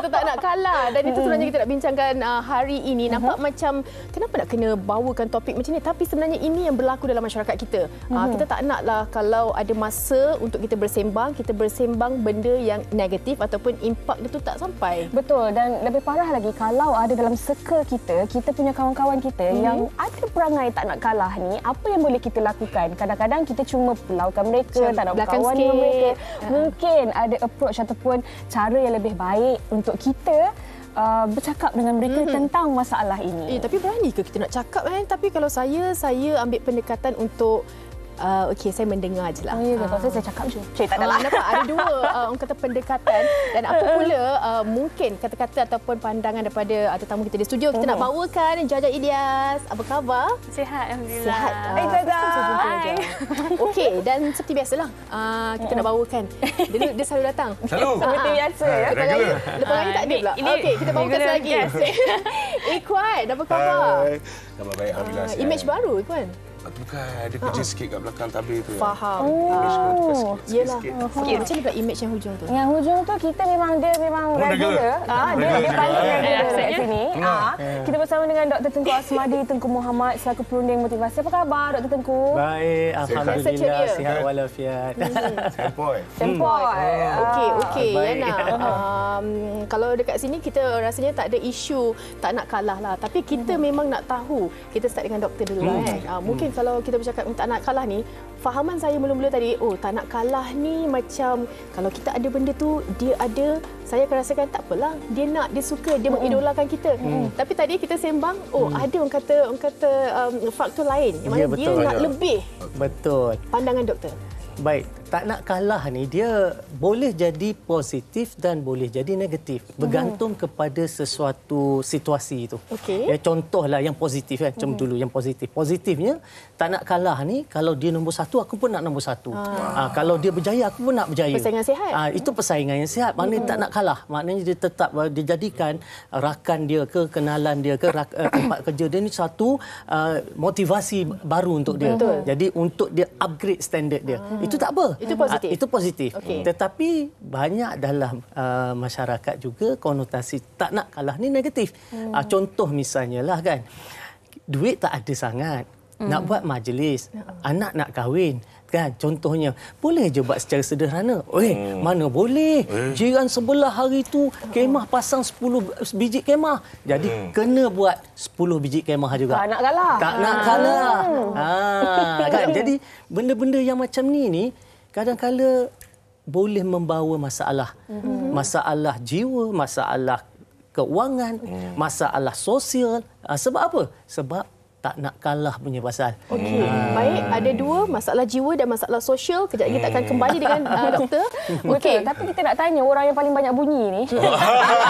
kata tak nak kalah dan itu sebenarnya kita nak bincangkan uh, hari ini mhm. nampak uh-huh. macam kenapa nak kena bawakan topik macam ni tapi sebenarnya ini yang berlaku dalam masyarakat kita uh-huh. uh, mhm. kita tak naklah kalau ada masa untuk kita bersembang kita bersembang benda yang negatif ataupun impak itu tak sampai betul dan lebih parah lagi kalau ada dalam circle kita kita punya kawan-kawan kita uh-huh. yang ada perangai tak nak kalah ni apa yang boleh kita lakukan kadang-kadang kita cuma pelaukan mereka macam tak nak kawan mereka ah. mungkin ada approach ataupun cara yang lebih baik untuk untuk kita Uh, bercakap dengan mereka mm-hmm. tentang masalah ini. Eh tapi berani ke kita nak cakap kan? Tapi kalau saya saya ambil pendekatan untuk Uh, Okey, saya mendengar je lah. Oh, ya, uh, saya, cakap je. Cik, tak ada uh, lah. Nampak, ada dua orang kata pendekatan. Dan apa pula uh, mungkin kata-kata ataupun pandangan daripada uh, tetamu kita di studio. Kita mm nak oh. bawakan Jaja Ilyas. Apa khabar? Sihat, Alhamdulillah. Sihat. Hai, uh, Jaja. Hai. Okey, dan seperti biasalah. Uh, kita nak bawakan. Dia, dia selalu datang. Selalu. Seperti biasa. Ha, ya. lepas hari tak ada pula. Okey, kita bawakan lagi. Ikuat, apa khabar? Hai. Khabar baik, Alhamdulillah. Image baru, Ikuat. Ah, bukan, ada kerja uh ah. -huh. sikit kat belakang tabir tu. Ya. Faham. Oh, iyalah. Okey, macam dekat image yang hujung tu. Yang hujung tu kita memang dia memang oh, regular. Ah, oh, dia dia paling regular eh, kat sini. Ah, yeah. yeah. kita bersama dengan Dr. Tengku Asmadi, Tengku Muhammad selaku perunding motivasi. Apa khabar Dr. Tengku? Baik, alhamdulillah. Sihat walafiat. Sempoi. Hmm. Sempoi okey ah, okey Yana um, kalau dekat sini kita rasanya tak ada isu tak nak kalah lah tapi kita hmm. memang nak tahu kita start dengan doktor dulu lah, hmm. kan uh, mungkin hmm. kalau kita bercakap tak nak kalah ni fahaman saya mula-mula tadi oh tak nak kalah ni macam kalau kita ada benda tu dia ada saya akan rasakan tak apalah dia nak dia suka dia hmm. mengidolakan kita hmm. hmm. tapi tadi kita sembang oh hmm. ada orang kata orang kata um, faktor lain yang ya, mana ya, betul, dia betul. nak ya. lebih betul pandangan doktor baik tak nak kalah ni dia boleh jadi positif dan boleh jadi negatif mhm. bergantung hmm. kepada sesuatu situasi itu. Okay. Ya contohlah yang positif kan. Macam hmm. dulu yang positif. Positifnya tak nak kalah ni kalau dia nombor satu, aku pun nak nombor satu. Ah. Ah, kalau dia berjaya aku pun nak berjaya. Persaingan sihat. Ah, itu persaingan yang sihat. Maknanya hmm. tak nak kalah. Maknanya dia tetap ah, dia jadikan ah, rakan dia ke kenalan dia ke ah, tempat kerja dia ni satu uh, motivasi baru untuk dia. Betul. Jadi untuk dia upgrade standard dia. Ah. Itu tak apa. Mhm. Ah, itu positif. Itu positif. Okay. Tetapi banyak dalam uh, masyarakat juga konotasi tak nak kalah ni negatif. Hmm. Uh, contoh misalnya lah kan. Duit tak ada sangat. Hmm. Nak buat majlis, hmm. anak nak kahwin kan contohnya boleh je buat secara sederhana weh hmm. mana boleh hmm. jiran sebelah hari tu kemah pasang 10 biji kemah jadi hmm. kena buat 10 biji kemah juga tak nak kalah tak ha. nak kalah ha kan jadi benda-benda yang macam ni ni Kadang-kala boleh membawa masalah mm-hmm. masalah jiwa masalah keuangan mm. masalah sosial uh, sebab apa sebab tak nak kalah punya pasal. Okey, hmm. baik. Ada dua, masalah jiwa dan masalah sosial. Kejap lagi kita akan hmm. kembali dengan uh, doktor. Okey, tapi kita nak tanya orang yang paling banyak bunyi ni.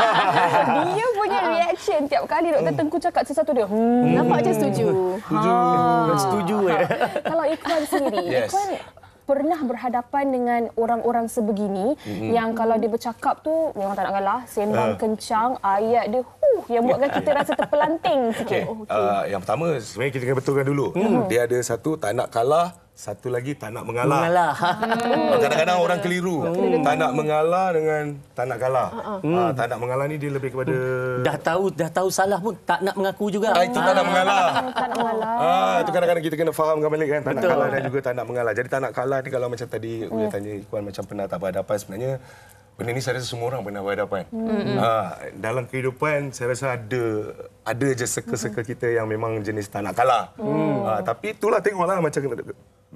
dia punya uh-huh. reaction tiap kali doktor hmm. Tengku cakap sesuatu dia. Hmm. Nampak macam setuju. Setuju. Ha. Setuju. Eh. Ha. Kalau Iqbal sendiri, yes. Iqbal pernah berhadapan dengan orang-orang sebegini mm-hmm. yang kalau dia bercakap tu memang tak nak kalah sembang uh. kencang ayat dia huh yang buatkan kita rasa terpelanting okay. Oh, okay. Uh, yang pertama sebenarnya kita kena betulkan dulu mm. dia ada satu tak nak kalah satu lagi tak nak mengalah. Mengalah. Hmm. Kadang-kadang hmm. orang keliru. Hmm. Tak nak mengalah dengan tak nak kalah. Ah, ah. Ah, hmm. Ha, tak nak mengalah ni dia lebih kepada hmm. dah tahu dah tahu salah pun tak nak mengaku juga. Ha, itu tak mengalah. Tak nak mengalah. Ha, itu kadang-kadang kita kena fahamkan balik kan tak Betul. nak kalah dan juga tak nak mengalah. Jadi tak nak kalah ni kalau macam tadi Uya yeah. tanya Ikuan macam pernah tak apa sebenarnya benda ni saya rasa semua orang pernah apa Hmm. Ha, dalam kehidupan saya rasa ada ada je seke-seke hmm. kita yang memang jenis tak nak kalah. Hmm. Ha, tapi itulah tengoklah macam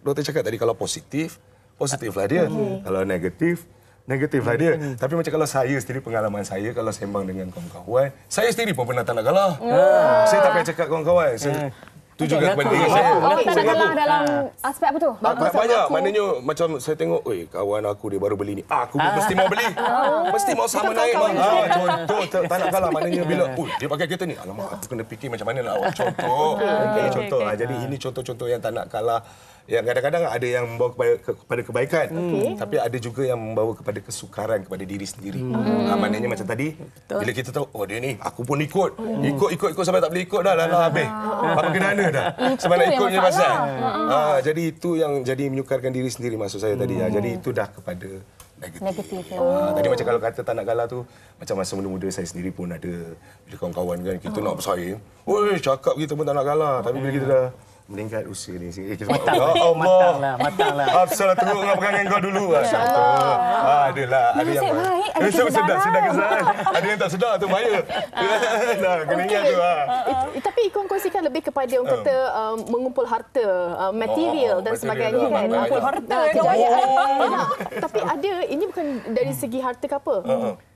doktor cakap tadi kalau positif, positiflah dia. Okay. Kalau negatif, negatiflah dia. Hmm. Tapi macam kalau saya sendiri pengalaman saya kalau sembang dengan kawan-kawan, saya sendiri pun pernah tak nak kalah. Hmm. Saya tak payah cakap kawan-kawan. Eh. Saya Tu juga okay, penting saya. Oh, okay. tak kalah dalam ah. aspek apa tu? Ba- ba- banyak. Maknanya macam saya tengok, oi, kawan aku dia baru beli ni. Ah, aku pun mesti mau beli. Ha. Mesti mau sama ha. naik. Ha. Ha. Contoh, tak, tak nak kalah. Maknanya bila, oi, dia pakai kereta ni. Alamak, aku kena fikir macam mana lah. Contoh. Ha. Okay, okay, contoh. Okay. Ha. Jadi ini contoh-contoh yang tak nak kalah yang kadang-kadang ada yang membawa kepada, kebaikan hmm. hmm. okay. tapi ada juga yang membawa kepada kesukaran kepada diri sendiri. Hmm. Ha, maknanya macam tadi Betul. bila kita tahu oh dia ni aku pun ikut hmm. ikut ikut ikut sampai tak boleh ikut dah lah lah habis. Ha. Apa kena ada dah. Sebab nak ikut je pasal. Ha. Ha. jadi itu yang jadi menyukarkan diri sendiri maksud saya hmm. tadi. Ha. jadi itu dah kepada negatif. Ya. Ah, oh. tadi macam kalau kata tak nak galah tu, macam masa muda-muda saya sendiri pun ada bila kawan-kawan kan kita oh. nak bersaing. Oi, cakap kita pun tak nak galah. Tapi bila kita dah meningkat usia ni. Eh, kita matang. Ya oh, Allah. matang lah, matang lah. Absol lah, tunggu dengan pegangan kau dulu. Masya ah? Allah. Ah, ada lah. Ada yang sedar, sedar kesan. Ada yang tak sedar, tu bahaya. Ah. nah, kena okay. ingat tu. Ha. It, eh, eh, tapi ikut kongsikan lebih kepada orang kata um, mengumpul harta, um, oh, material dan material sebagainya. Kan? Mengumpul harta. Kejayaan. Tapi ada, ini bukan dari segi harta ke apa.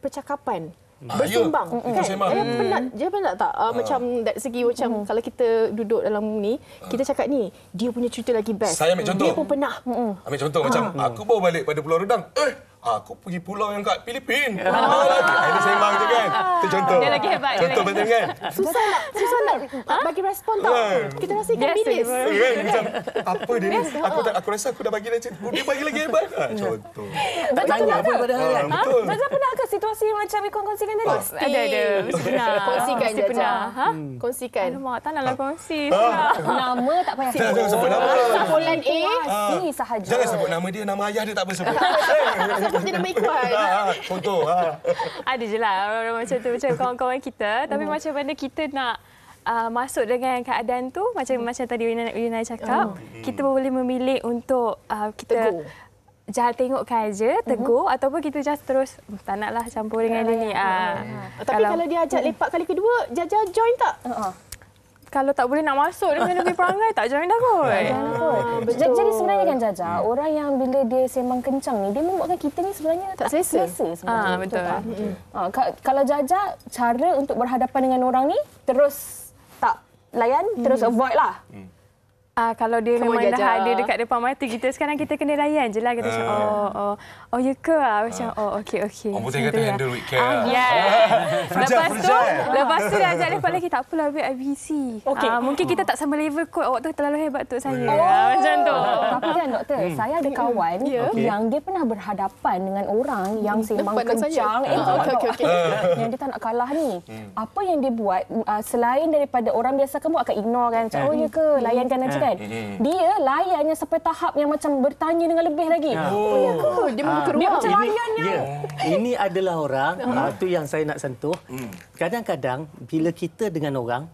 Percakapan bertimbang ah, kan dia penat dia penat tak uh, uh. macam dari segi macam uh. kalau kita duduk dalam ni ah. kita cakap ni dia punya cerita lagi best saya ambil contoh dia pun pernah uh. ambil contoh uh. macam aku bawa balik pada pulau redang eh aku ah, pergi pulau yang kat Filipin. Ya. Ah, ini ah, sembang je kan. Itu ah. contoh. Dia lagi hebat. Contoh macam kan. Susah nak, susah nak ha? bagi respon tau. Yeah. Kita rasa ikan bilis. Ya, kan, macam, apa dia ni? Ha. Aku, aku rasa aku dah bagi dia cerita. Oh, dia bagi lagi hebat. Ha, contoh. Betul tanya apa pada hari. Ha, betul. Ha? Betul pernah ke situasi macam ikan kongsikan tadi? Pasti. Ada, ada. Pernah. Kongsikan je. Pernah. Ha? Hmm. Kongsikan. Alamak, tak nak lah kongsi. Nama tak payah sebut. Sebut nama. Sebut A. Ini sahaja. Jangan sebut nama dia. Nama ayah dia tak apa sebut. Eh, takut macam lebih kuat. Contoh. Ha. Ada je lah macam tu. Macam kawan-kawan kita. Tapi hmm. macam mana kita nak uh, masuk dengan keadaan tu. Macam hmm. macam tadi Rina, Rina cakap. Hmm. hmm. Kita boleh memilih untuk uh, kita... jahat tengok tengokkan aja hmm. tegur uh-huh. ataupun kita just terus hmm, tak naklah campur dengan dia ni. Ah. Tapi kalau, kalau dia ajak lepak kali kedua, jaja join tak? Uh-huh kalau tak boleh nak masuk dengan lebih perangai tak join dah kot. Ya, ah, jadi sebenarnya kan Jaja, yeah. orang yang bila dia sembang kencang ni dia membuatkan kita ni sebenarnya tak, tak selesa. selesa ah, sebenarnya. Ah, betul. betul mm-hmm. ah, kalau Jaja cara untuk berhadapan dengan orang ni terus tak layan, mm. terus avoid lah. Mm. Ah, kalau dia Kamu memang dah ada dekat depan mata kita sekarang kita kena layan je lah kita uh, oh oh oh ya ke ah macam uh, oh okay okay. orang putih kata lah. handle with care ah, yeah. Ya. lepas tu lepas lah, tu dia ajak lepas lagi tak apalah ambil IBC okay. Ah, mungkin kita tak sama level kot awak tu terlalu hebat tu saya oh. Ah, macam tu tapi kan doktor hmm. saya ada kawan yeah. Ya. yang dia pernah berhadapan dengan orang hmm. yang sembang kencang eh, okay, okay, okay. yang dia tak nak kalah ni hmm. apa yang dia buat ah, selain daripada orang biasa kamu akan ignore kan macam eh. oh ya ke layankan aja eh. kan kan dia layannya sampai tahap yang macam bertanya dengan lebih lagi ya. oh, ya oh dia membuka ah, dia macam ini, layannya yeah. ini adalah orang uh, tu yang saya nak sentuh hmm. kadang-kadang bila kita dengan orang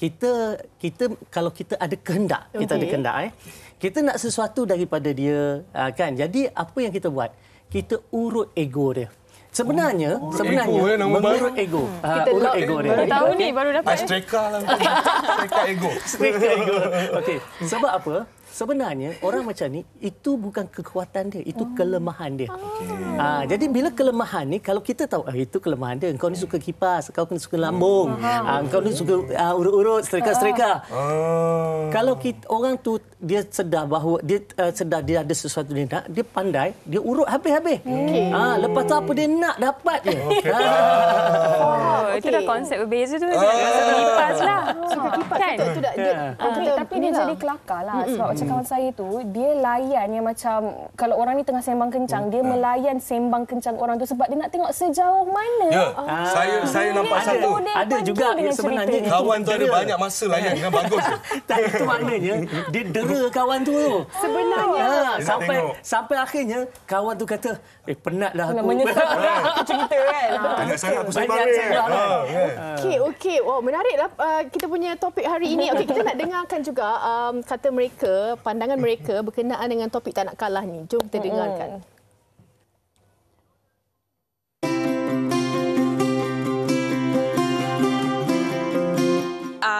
kita kita kalau kita ada kehendak okay. kita ada kehendak eh kita nak sesuatu daripada dia ah, kan jadi apa yang kita buat kita urut ego dia Sebenarnya, oh, sebenarnya, ya, ego, ya, menurut ego. kita urut ego dia. Baru tahu ni, baru dapat. Streka lah. Streka ego. Streka ego. Okey, sebab apa? Sebenarnya orang macam ni itu bukan kekuatan dia, itu oh. kelemahan dia. Okay. Ha, ah, jadi bila kelemahan ni, kalau kita tahu ah, itu kelemahan dia, engkau ni suka kipas, engkau ni suka lambung, hmm. ha, ah, engkau ni hmm. suka uh, urut-urut, streka-streka. Oh. Kalau kita, orang tu dia sedar bahawa dia uh, sedar dia ada sesuatu dia nak, dia pandai, dia urut habis-habis. Okay. Ha, ah, lepas tu apa dia nak dapat je. Okay. Ah. oh, okay. Oh, itu dah konsep berbeza tu. Ah. Kipas lah. Suka kipas. Kan? Itu, itu dia, ah. okay, ah, tapi dia lah. jadi kelakar lah. Sebab mm-hmm. cakap saya tu, dia layan yang macam kalau orang ni tengah sembang kencang, dia melayan sembang kencang orang tu sebab dia nak tengok sejauh mana. Ya, yeah. oh. saya saya nampak ada, satu. Ada juga sebenarnya. Kawan tu ada banyak masa layan dengan bagus. Tak, itu maknanya dia jaga kawan tu Sebenarnya ha, sampai tengok. sampai akhirnya kawan tu kata, "Eh penatlah aku." Namanya lah cerita kan. Banyak ha. sangat aku sebab ni. Ha, kan? Okey, okey. Oh, menariklah uh, kita punya topik hari ini. Okey, kita nak dengarkan juga um, kata mereka, pandangan mereka berkenaan dengan topik tak nak kalah ni. Jom kita dengarkan. hmm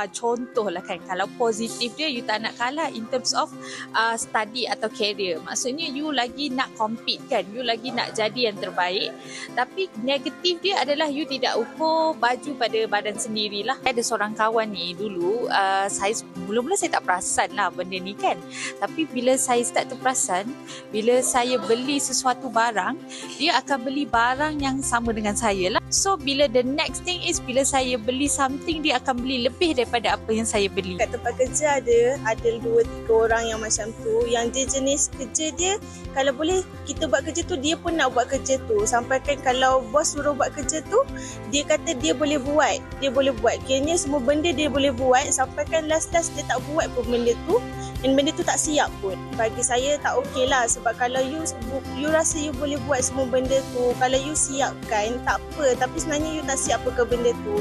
uh, contoh lah kan kalau positif dia you tak nak kalah in terms of uh, study atau career maksudnya you lagi nak compete kan you lagi nak jadi yang terbaik tapi negatif dia adalah you tidak ukur baju pada badan sendirilah ada seorang kawan ni dulu uh, saya mula-mula saya tak perasan lah benda ni kan tapi bila saya start perasan, bila saya beli sesuatu barang dia akan beli barang yang sama dengan saya lah so bila the next thing is bila saya beli something dia akan beli lebih daripada daripada apa yang saya beli. Kat tempat kerja ada, ada dua tiga orang yang macam tu. Yang dia jenis kerja dia, kalau boleh kita buat kerja tu, dia pun nak buat kerja tu. Sampai kan kalau bos suruh buat kerja tu, dia kata dia boleh buat. Dia boleh buat. Kayaknya semua benda dia boleh buat. Sampai kan last-last dia tak buat pun benda tu dan benda tu tak siap pun bagi saya tak okey lah sebab kalau you you rasa you boleh buat semua benda tu kalau you siapkan tak apa tapi sebenarnya you tak siap ke benda tu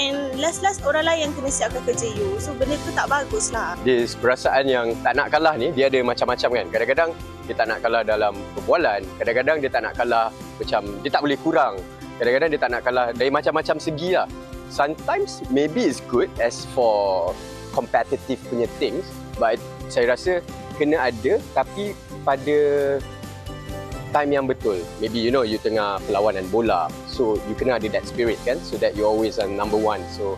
and last last orang lain yang kena siapkan kerja you so benda tu tak bagus lah This perasaan yang tak nak kalah ni dia ada macam-macam kan kadang-kadang dia tak nak kalah dalam perbualan kadang-kadang dia tak nak kalah macam dia tak boleh kurang kadang-kadang dia tak nak kalah dari macam-macam segi lah sometimes maybe it's good as for competitive punya things but saya rasa kena ada tapi pada time yang betul. Maybe you know you tengah perlawanan bola. So you kena ada that spirit kan so that you always are number one. So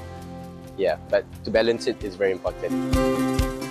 yeah, but to balance it is very important.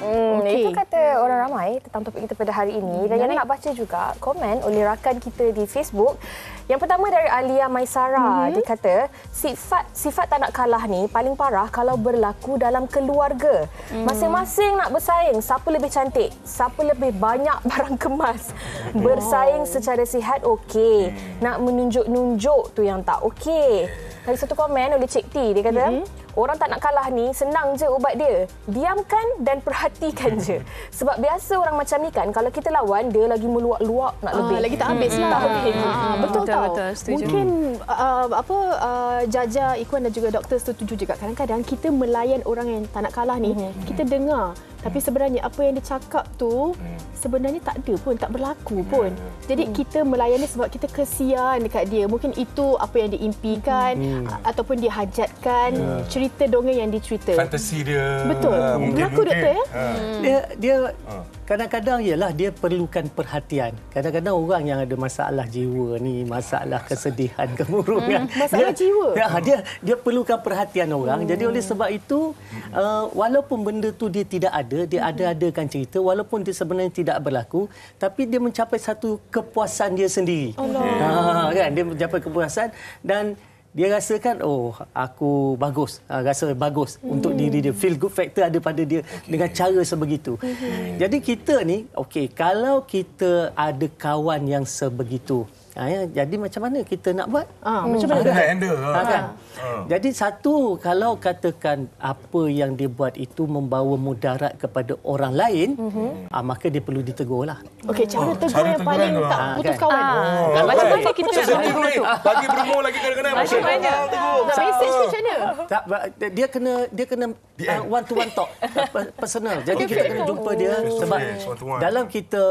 Hmm, okay. Itu kata orang ramai tentang topik kita pada hari ini. Dan yang nak baca juga komen oleh rakan kita di Facebook. Yang pertama dari Alia Maisara mm-hmm. dia kata sifat sifat tak nak kalah ni paling parah kalau berlaku dalam keluarga. Mm. Masing-masing nak bersaing siapa lebih cantik, siapa lebih banyak barang kemas. Bersaing secara sihat okey, hmm. nak menunjuk-nunjuk tu yang tak okey. Ada satu komen oleh Cik T dia kata mm-hmm. Orang tak nak kalah ni, senang je ubat dia. Diamkan dan perhatikan je. Sebab biasa orang macam ni kan, kalau kita lawan, dia lagi meluak-luak nak ah, lebih. lagi tak habis hmm. lah. Hmm. Hmm. Hmm. Betul, betul tau. Mungkin uh, apa uh, Jaja, Ikhwan dan juga doktor setuju juga. Kadang-kadang kita melayan orang yang tak nak kalah ni, hmm. kita dengar tapi sebenarnya apa yang dia cakap tu hmm. sebenarnya tak ada pun, tak berlaku hmm. pun. Jadi hmm. kita melayani sebab kita kesian dekat dia. Mungkin itu apa yang diimpikan hmm. ataupun dihajatkan yeah. cerita dongeng yang dicerita. Fantasi dia. Betul. Ah, berlaku uh, doktor ya? Dia dia ah. kadang-kadang ialah dia perlukan perhatian. Kadang-kadang orang yang ada masalah jiwa ni, masalah kesedihan, kemurungan. Hmm. Masalah dia, jiwa. Dia, ya, dia dia perlukan perhatian orang. Hmm. Jadi oleh sebab itu uh, walaupun benda tu dia tidak ada ada dia mm-hmm. ada-adakan cerita walaupun dia sebenarnya tidak berlaku tapi dia mencapai satu kepuasan dia sendiri. Allah. Ha kan dia mencapai kepuasan dan dia rasakan oh aku bagus ha, rasa bagus mm. untuk diri dia feel good factor ada pada dia okay. dengan cara sebegitu. hmm Jadi kita ni okay, kalau kita ada kawan yang sebegitu Ha, ya. Jadi macam mana kita nak buat? Ha, hmm. Macam mana? Hmm. Nak handle. Ha, ah. kan? ha. Jadi satu, kalau katakan apa yang dia buat itu membawa mudarat kepada orang lain, mm-hmm. ha, maka dia perlu ditegur lah. Okey, cara, oh, tegur cara yang paling tak putus kan? kawan. Ha, macam mana kita nak tegur Bagi promo lagi kadang-kadang. Macam mana? Nak message macam mana? Tak, dia kena dia kena uh, one to one talk personal jadi okay. kita kena jumpa dia sebab dalam kita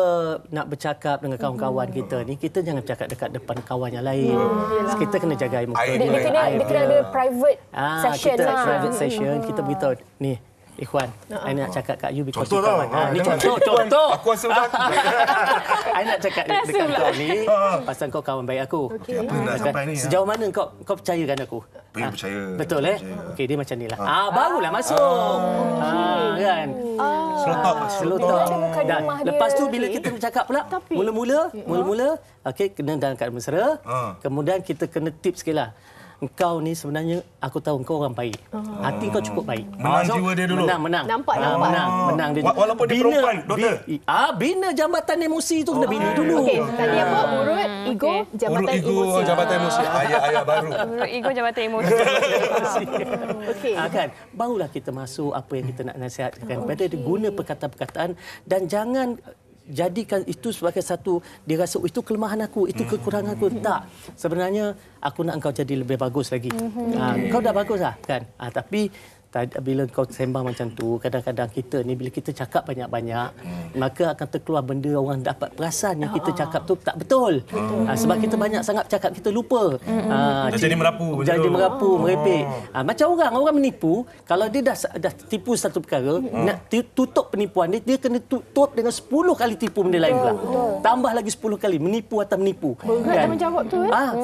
nak bercakap dengan kawan-kawan kita ni kita jangan bercakap dekat depan kawan yang lain. Hmm. Kita kena jaga air muka. Dia, dia, dia, kena, air dia kena ada private ah, session. Kita lah. private hmm, session, hmm, hmm. kita beritahu, ni, Ikhwan, saya nah, nak cakap kat you because contoh you kawan. Ah, ni contoh, contoh. Aku rasa macam Saya nak cakap dekat, dekat kau ni ah. pasal kau kawan baik aku. Okay. Apa ha. ni? Ya? Sejauh mana kau kau percayakan aku? Ha. Percaya. Betul eh? Okey, dia macam nilah. Ah, ha. ha, masuk. Ha. Ha. Oh, slow talk. Dan dia. lepas tu bila kita bercakap pula, mula-mula, ya. mula-mula, okay, kena dalam keadaan mesra. Uh. Kemudian kita kena tip sikitlah engkau ni sebenarnya aku tahu kau orang baik. Oh. Hati kau cukup baik. Menang so, jiwa dia dulu. Menang, menang. Nampak, ah, nampak. Ah, menang, menang dia. Walaupun dia bina, perempuan, doktor. Bi, ah, bina jambatan emosi tu kena oh. bina dulu. Okay. Tadi apa? Ah. Urut, ah, ego, jambatan Urut ego, jambatan emosi. Ayah ayah baru. Urut ego, jambatan emosi. Okey. Ah, kan? Barulah kita masuk apa yang kita nak nasihatkan. Okay. Pada guna perkataan-perkataan dan jangan jadikan itu sebagai satu dia rasa oh, itu kelemahan aku itu hmm. kekurangan aku hmm. tak sebenarnya aku nak engkau jadi lebih bagus lagi ha, kau dah baguslah kan ha, tapi bila kau sembang macam tu kadang-kadang kita ni bila kita cakap banyak-banyak hmm. maka akan terkeluar benda orang dapat perasan yang kita ah. cakap tu tak betul hmm. uh, sebab kita banyak sangat cakap kita lupa hmm. uh, ah, c- jadi merapu jadi merapu oh. merepek uh, macam orang orang menipu kalau dia dah dah tipu satu perkara hmm. nak hmm. tutup penipuan dia dia kena tutup dengan 10 kali tipu benda lain pula tambah lagi 10 kali menipu atau menipu oh. kan? nak menjawab tu eh? ah,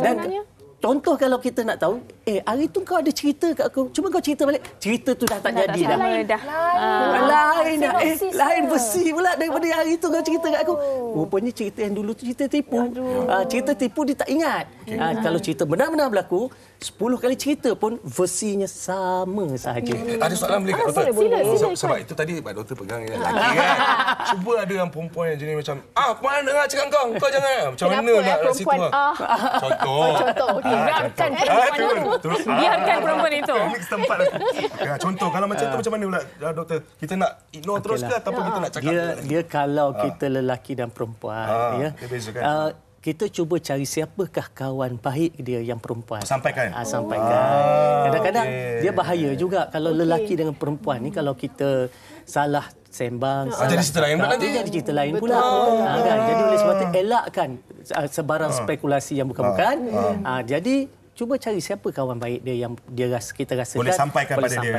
contoh kalau kita nak tahu, eh hari tu kau ada cerita kat aku. Cuma kau cerita balik, cerita tu dah tak dah, jadi dah. Dah lain dah. Lain, ah. lain dah. Eh, lain besi pula daripada oh. hari tu kau cerita kat aku. Rupanya cerita yang dulu tu cerita tipu. Aduh. Ah, cerita tipu dia tak ingat. Okay. Uh, ah, kalau cerita benar-benar berlaku, 10 kali cerita pun versinya sama sahaja. Okay. Ada soalan boleh kat doktor? Sebab itu tadi Pak Doktor pegang yang lelaki kan. Cuba ada yang perempuan yang jenis macam, ah perempuan dengar cakap kau, kau jangan. Macam Kenapa mana eh, nak perempuan, situ? Ah. Contoh. Oh, contoh, okay. Ah, Biarkan ah, ah. perempuan itu. Biarkan perempuan itu. Contoh, kalau macam tu macam mana pula Doktor? Kita nak ignore terus ke lah. ataupun kita nak cakap? Dia, dia kalau kita lelaki dan perempuan. Ah, ya. Dia beza kan? kita cuba cari siapakah kawan baik dia yang perempuan. Sampaikan. Ah sampaikan. Oh. Kadang-kadang okay. dia bahaya juga kalau okay. lelaki dengan perempuan ni kalau kita salah sembang. Ha, jadi cerita lain pula nanti. Jadi cerita lain pula. Ha, Jadi oleh sebab itu elakkan sebarang ha. spekulasi yang bukan-bukan. Ha. Ha. Ha, jadi cuba cari siapa kawan baik dia yang dia rasa kita rasa boleh sampaikan kepada dia.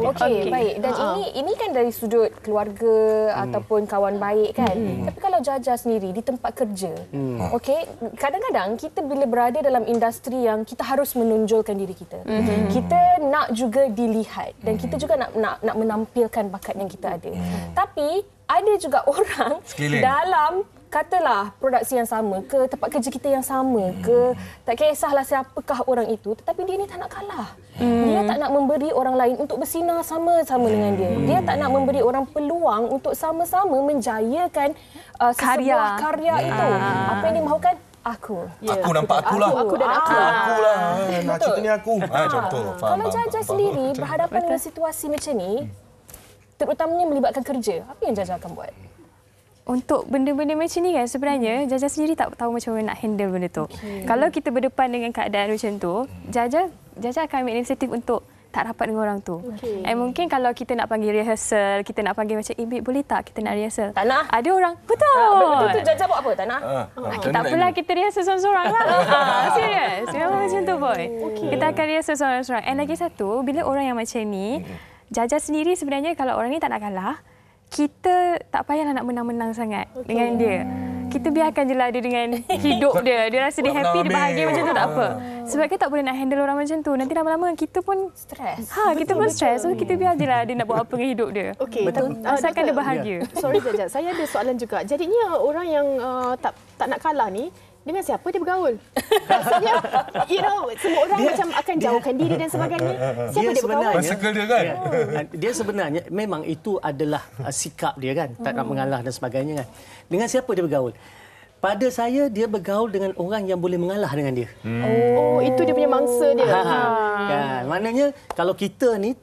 Okey, okay. baik. Dan uh ini ini kan dari sudut keluarga hmm. ataupun kawan baik kan. Hmm. Tapi kalau jaja sendiri di tempat kerja. Hmm. Okey, kadang-kadang kita bila berada dalam industri yang kita harus menonjolkan diri kita. Hmm. Kita nak juga dilihat dan kita juga nak nak nak menampilkan bakat yang kita ada. Hmm. Tapi ada juga orang Sekiling. dalam katalah produksi yang sama ke tempat kerja kita yang sama ke tak kisahlah siapakah orang itu tetapi dia ni tak nak kalah hmm. dia tak nak memberi orang lain untuk bersinar sama-sama dengan dia dia tak nak hmm. memberi orang peluang untuk sama-sama menjayakan uh, karya karya hmm. itu ah. apa yang dia mahukan aku yeah. aku nampak aku lah aku dan ah. aku aku lah cerita ni aku ah. contoh kalau jaja sendiri berhadapan dengan situasi macam ni terutamanya melibatkan kerja apa yang jaja akan buat untuk benda-benda macam ni kan sebenarnya hmm. Jaja sendiri tak tahu macam mana nak handle benda tu. Okay. Kalau kita berdepan dengan keadaan macam tu, Jaja Jaja akan ambil inisiatif untuk tak rapat dengan orang tu. Okay. And mungkin kalau kita nak panggil rehearsal, kita nak panggil macam ibu eh, boleh tak kita nak rehearsal? Tak nak. Ada orang. Betul. Ha, betul tu Jaja buat apa? Tak nak. Ha, ha. tak ah, apalah kita rehearsal seorang-seorang lah. ha, ah, serius. Memang okay. macam tu boy. Okay. Kita akan rehearsal seorang-seorang. And lagi hmm. satu, bila orang yang macam ni, hmm. Jaja sendiri sebenarnya kalau orang ni tak nak kalah, kita tak payahlah nak menang-menang sangat okay. dengan dia. Kita biarkan je lah dia dengan hidup dia. Dia rasa dia happy, dia bahagia macam tu tak apa. Ah. Sebab kita tak boleh nak handle orang macam tu. Nanti lama-lama kita pun... Stres. Ha, kita betul, pun stres. So, kita biar je lah dia nak buat apa dengan hidup dia. Okay. Betul. Asalkan ah, dia bahagia. Sorry, Zajat. Saya ada soalan juga. Jadinya orang yang uh, tak tak nak kalah ni, dengan siapa dia bergaul? Maksudnya, you know, semua orang dia, macam akan jauhkan dia, diri dan sebagainya. Siapa dia, dia bergaul? Masakal dia kan? Dia, oh. dia sebenarnya, memang itu adalah uh, sikap dia kan? Tak nak hmm. mengalah dan sebagainya kan? Dengan siapa dia bergaul? Pada saya, dia bergaul dengan orang yang boleh mengalah dengan dia. Hmm. Oh, itu dia punya mangsa dia. Ha, ha. ha. Kan? Maknanya, kalau kita ni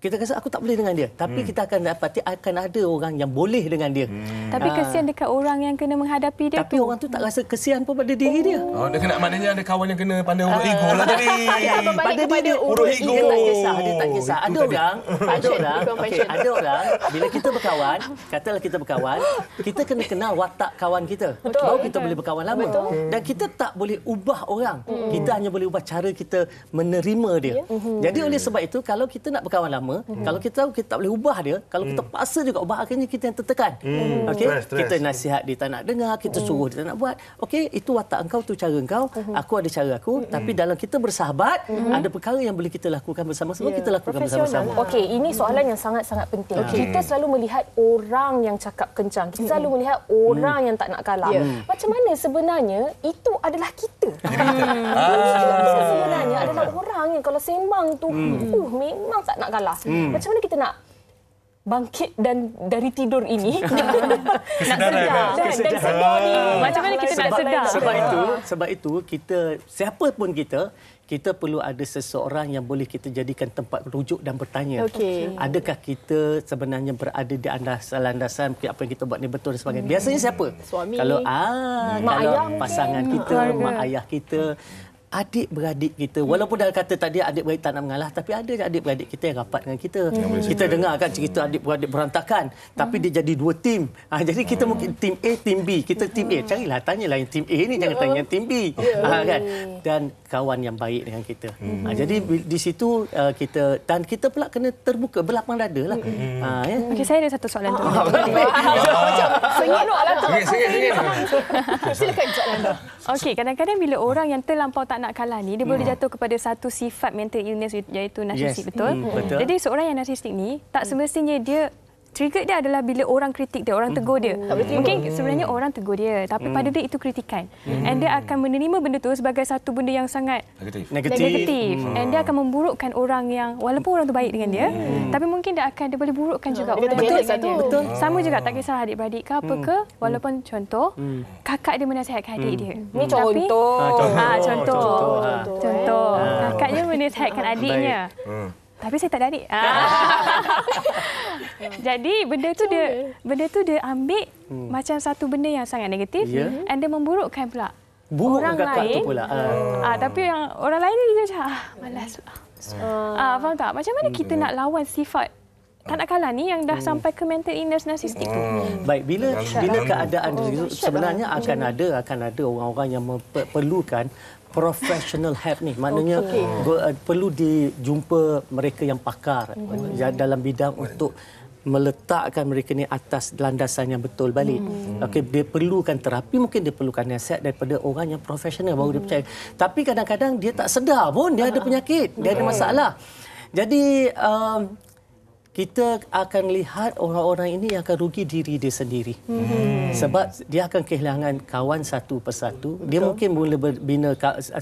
kita rasa aku tak boleh dengan dia tapi hmm. kita akan dapat akan ada orang yang boleh dengan dia hmm. tapi ah. kesian dekat orang yang kena menghadapi dia tapi tu. orang tu tak rasa kesian pun pada diri oh. dia oh dia kena maknanya ada kawan yang kena pandai urut ah. ego lah tadi ya, ya, ya. pada dia dia urut ego dia tak kisah dia oh, tak kisah Itu ada tadi. orang ada orang okay. ada orang bila kita berkawan katalah kita berkawan kita kena kenal watak kawan kita Betul. baru kita okay. boleh berkawan lama Betul. dan kita tak boleh ubah orang hmm. kita hanya boleh ubah cara kita menerima dia yeah. jadi oleh sebab itu kalau kita nak berkawan lama sama mm-hmm. kalau kita tahu kita tak boleh ubah dia kalau mm. kita hmm. paksa juga ubah akhirnya kita yang tertekan mm. okey kita nasihat dia tak nak dengar kita mm. suruh dia tak nak buat okey itu watak engkau tu cara engkau mm-hmm. aku ada cara aku mm-hmm. tapi dalam kita bersahabat mm-hmm. ada perkara yang boleh kita lakukan bersama-sama yeah. kita lakukan bersama-sama lah. okey ini soalan mm-hmm. yang sangat-sangat penting okay. kita hmm. selalu melihat orang yang cakap kencang kita selalu hmm. melihat orang mm. yang tak nak kalah yeah. mm. macam mana sebenarnya itu adalah kita ah. sebenarnya adalah orang yang kalau sembang tu hmm. uh, memang tak nak kalah. Hmm. Macam mana kita nak bangkit dan dari tidur ini nak sedar dan, dan eh? sedar ni macam mana kita sebab, nak sedar sebab itu sebab itu kita siapa pun kita kita perlu ada seseorang yang boleh kita jadikan tempat rujuk dan bertanya okay. adakah kita sebenarnya berada di landasan apa yang kita buat ni betul dan sebagainya biasanya siapa suami kalau ah mak kalau pasangan mungkin. kita mak ayah kita adik-beradik kita hmm. walaupun dah kata tadi adik-beradik tak nak mengalah tapi ada adik-beradik kita yang rapat dengan kita hmm. kita dengar kan cerita adik-beradik berantakan tapi hmm. dia jadi dua tim ha, jadi kita hmm. mungkin tim A tim B kita tim A hmm. carilah tanyalah yang tim A ni jangan ya. tanya yang tim B ha, kan hmm. dan kawan yang baik dengan kita ha, jadi di situ uh, kita dan kita pula kena terbuka berlapang dada lah hmm. ha, ya? okay, saya ada satu soalan tu senyum lah tu silakan Encik Landa Okey, kadang-kadang bila orang yang terlampau tak nak kalah ni dia boleh hmm. jatuh kepada satu sifat mental illness iaitu narcissistic yes. betul? Mm. betul jadi seorang yang narcissistic ni tak hmm. semestinya dia trigger dia adalah bila orang kritik dia, orang hmm. tegur dia. Oh. Mungkin hmm. sebenarnya orang tegur dia, tapi hmm. pada dia itu kritikan. Hmm. And dia akan menerima benda itu sebagai satu benda yang sangat negatif. negatif. Hmm. And dia akan memburukkan orang yang walaupun orang tu baik dengan dia, hmm. tapi mungkin dia akan dia boleh burukkan hmm. juga dia orang. Betul dia. satu. Betul. Sama juga tak ah. kisah adik-beradik ke apa hmm. ke, hmm. walaupun contoh hmm. kakak dia menasihatkan adik dia. Ni hmm. contoh. Ha, contoh. Ha, contoh. Contoh. Ha. contoh. Ha. Kakaknya menasihatkan adiknya. Baik. Hmm tapi saya tak tarik. Ah. Jadi benda tu dia benda tu dia ambil hmm. macam satu benda yang sangat negatif yeah. and dia memburukkan pula. Buruk orang kat lain, tu pula. Ah. ah tapi yang orang lain ni dia cakap ah malas. Ah. ah faham tak? Macam mana kita hmm. nak lawan sifat tak kalah ni yang dah hmm. sampai ke mental illness narcissistic hmm. tu. Hmm. Baik, bila bila keadaan oh, itu sebenarnya akan ada akan ada orang-orang yang perlukan professional help ni. Maknanya okay. ber, uh, perlu dijumpa mereka yang pakar mm. Mm-hmm. yang dalam bidang mm. untuk meletakkan mereka ni atas landasan yang betul balik. Mm. Okey, dia perlukan terapi, mungkin dia perlukan nasihat daripada orang yang profesional baru mm. dia percaya. Mm-hmm. Tapi kadang-kadang dia tak sedar pun dia ada ah, penyakit, dia ada masalah. Jadi um, kita akan lihat orang-orang ini akan rugi diri dia sendiri. Hmm. Sebab dia akan kehilangan kawan satu persatu. Dia Betul. mungkin mula berbina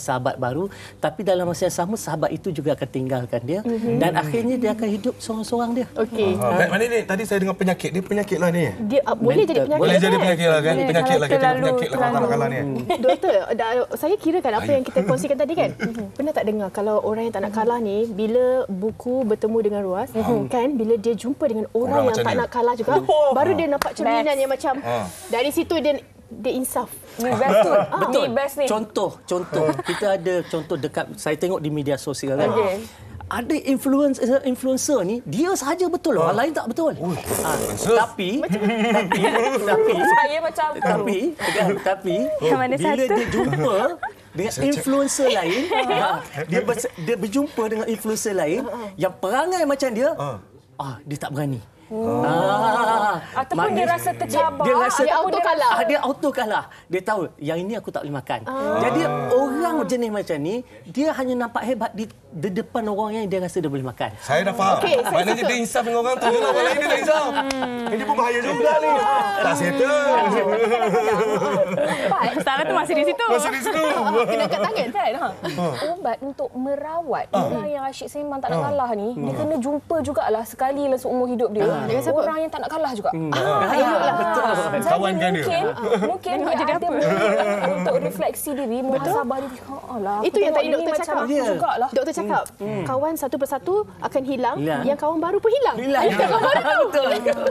sahabat baru. Tapi dalam masa yang sama, sahabat itu juga akan tinggalkan dia. Hmm. Dan akhirnya dia akan hidup seorang-seorang dia. Okay. Ha. Ah, ah, Mana ni? Tadi saya dengar penyakit. Dia penyakit lah ni. Dia, uh, boleh Mental. jadi penyakit. Boleh jadi kan? penyakit lah kan? Boleh. Penyakit lah. Terlalu, penyakit lah. Terlalu. Kalah ni. Doktor, da, saya kira kan apa yang kita kongsikan tadi kan? Pernah tak dengar kalau orang yang tak nak kalah ni, bila buku bertemu dengan ruas, hmm. kan? bila dia jumpa dengan orang, orang yang tak dia. nak kalah juga, oh. baru dia nampak cerminan yang macam ha. dari situ dia dia insaf. Ah. Betul, tu. Betul. Ni best ni. Contoh, contoh. Ha. Kita ada contoh dekat saya tengok di media sosial kan. Okay. Ada influencer influencer ni dia saja betul lah. Orang ha. lain tak betul. Ha. Tapi tapi saya macam tapi tapi kan, bila dia jumpa dengan influencer lain ha. dia dia berjumpa dengan influencer lain yang perangai macam dia Ah, dia tak berani. Oh. Ah. Ataupun Maknanya, dia rasa tercabar. Dia, dia rasa dia auto kalah. Ah, dia auto kalah. Dia tahu yang ini aku tak boleh makan. Ah. Jadi orang jenis macam ni dia hanya nampak hebat di, di depan orang yang dia rasa dia boleh makan. Saya dah faham. Okay, Maknanya dia insaf dengan orang tu. Orang lain dia insaf. Hmm. Ini pun bahaya juga ni. Ah. Tak settle. Sarah tu masih di situ. Masih di situ. Kena kat tangan kan? untuk merawat. Ha. orang Yang Asyik Simban tak nak kalah ni. Dia kena jumpa jugalah sekali lah seumur hidup dia. Ah. Dia kata apa? Orang yang tak nak kalah juga. Hmm. Ah, ya. Betul. Lah. Saya Kawan mungkin, dia. Mungkin, ah. mungkin dia, dia ada untuk refleksi diri, muhasabah diri. Ya Itu yang tadi doktor cakap. Yeah. Jugalah. Doktor cakap, hmm. Hmm. kawan satu persatu akan hilang, yang kawan baru pun hilang. Yang kawan baru tu. Betul.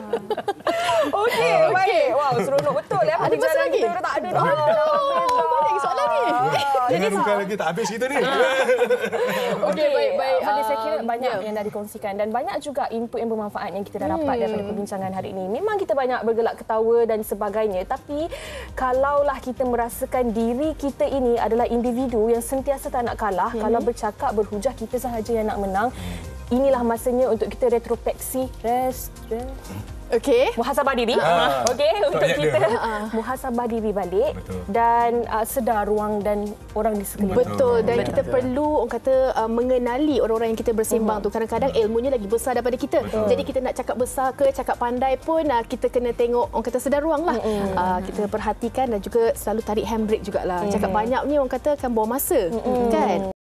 Okey, baik. Wow, seronok betul. Ya. Ada masa lagi? tak ada. Oh, lagi soalan ni. Ah. Jangan buka lagi tak habis kita ni. Ah. Okey, baik-baik. Okay. Ah, saya kira banyak yeah. yang dah dikongsikan dan banyak juga input yang bermanfaat yang kita dah hmm. dapat hmm. daripada perbincangan hari ini. Memang kita banyak bergelak ketawa dan sebagainya tapi kalaulah kita merasakan diri kita ini adalah individu yang sentiasa tak nak kalah, hmm. kalau bercakap, berhujah kita sahaja yang nak menang, inilah masanya untuk kita retropeksi. Rest, rest. Okey. Muhasabah diri. Uh, Okey untuk kita. Uh, muhasabah diri balik betul. dan uh, sedar ruang dan orang di sekeliling. Betul. Dan betul. kita betul. perlu orang kata uh, mengenali orang-orang yang kita bersembang uh-huh. tu. Kadang-kadang uh-huh. ilmunya lagi besar daripada kita. Betul. Jadi kita nak cakap besar ke, cakap pandai pun uh, kita kena tengok orang kata sedar ruang lah. Uh-huh. Uh, kita perhatikan dan juga selalu tarik handbrake jugalah. Uh-huh. Cakap banyak ni orang kata akan bawa masa. Uh-huh. Kan?